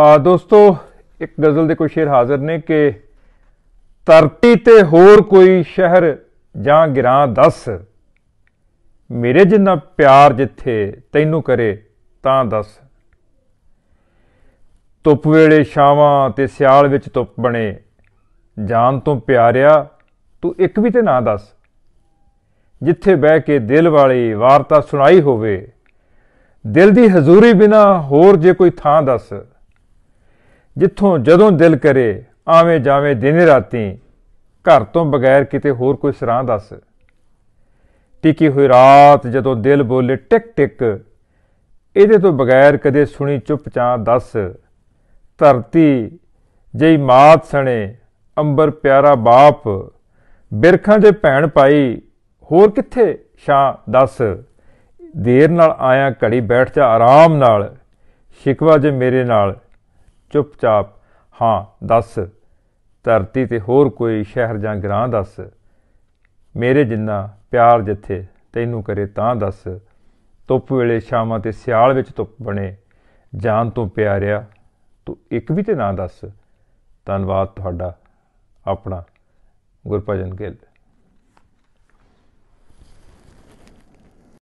ਆ ਦੋਸਤੋ ਇੱਕ ਗਜ਼ਲ ਦੇ ਕੁਝ ਸ਼ੇਰ ਹਾਜ਼ਰ ਨੇ ਕਿ ਧਰਤੀ ਤੇ ਹੋਰ ਕੋਈ ਸ਼ਹਿਰ ਜਾਂ ਗਿਰਾਂ ਦੱਸ ਮੇਰੇ ਜਿੰਨਾ ਪਿਆਰ ਜਿੱਥੇ ਤੈਨੂੰ ਕਰੇ ਤਾਂ ਦੱਸ ਧੁੱਪ ਵੇਲੇ ਛਾਵਾਂ ਤੇ ਸਿਆਲ ਵਿੱਚ ਧੁੱਪ ਬਣੇ ਜਾਨ ਤੋਂ ਪਿਆਰਿਆ ਤੂੰ ਇੱਕ ਵੀ ਤੇ ਨਾ ਦੱਸ ਜਿੱਥੇ ਬਹਿ ਕੇ ਦਿਲ ਵਾਲੀ ਵਾਰਤਾ ਸੁਣਾਈ ਹੋਵੇ ਦਿਲ ਦੀ ਹਜ਼ੂਰੀ ਬਿਨਾ ਹੋਰ ਜੇ ਕੋਈ ਥਾਂ ਦੱਸ ਜਿੱਥੋਂ ਜਦੋਂ ਦਿਲ ਕਰੇ ਆਵੇਂ ਜਾਵੇਂ ਦਿਨੇ ਰਾਤੀ ਘਰ ਤੋਂ ਬਗੈਰ ਕਿਤੇ ਹੋਰ ਕੋਈ ਸਰਾਂ ਦੱਸ ਟਿਕੀ ਹੋਈ ਰਾਤ ਜਦੋਂ ਦਿਲ ਬੋਲੇ ਟਿਕ ਟਿਕ ਇਹਦੇ ਤੋਂ ਬਗੈਰ ਕਦੇ ਸੁਣੀ ਚੁੱਪ ਚਾਂ ਦੱਸ ਧਰਤੀ ਜਈ ਮਾਤ ਸਣੇ ਅੰਬਰ ਪਿਆਰਾ ਬਾਪ ਬਿਰਖਾਂ ਦੇ ਭੈਣ ਪਾਈ ਹੋਰ ਕਿੱਥੇ ਸ਼ਾਂ ਦੱਸ ਦੇਰ ਨਾਲ ਆਇਆ ਘੜੀ ਬੈਠ ਜਾ ਆਰਾਮ ਨਾਲ ਸ਼ਿਕਵਾ ਜੇ ਮੇਰੇ ਨਾਲ ਚੁੱਪਚਾਪ ਹਾਂ ਦੱਸ ਧਰਤੀ ਤੇ ਹੋਰ ਕੋਈ ਸ਼ਹਿਰ ਜਾਂ ਗ੍ਰਾਂ ਦੱਸ ਮੇਰੇ ਜਿੰਨਾ ਪਿਆਰ ਜਿੱਥੇ ਤੈਨੂੰ ਕਰੇ ਤਾਂ ਦੱਸ ਧੁੱਪ ਵੇਲੇ ਸ਼ਾਮਾਂ ਤੇ ਸਿਆਲ ਵਿੱਚ ਧੁੱਪ ਬਣੇ ਜਾਨ ਤੋਂ ਪਿਆਰਿਆ ਤੂੰ ਇੱਕ ਵੀ ਤੇ ਨਾ ਦੱਸ ਧੰਨਵਾਦ ਤੁਹਾਡਾ ਆਪਣਾ ਗੁਰਪਜਨ ਗਿੱਲ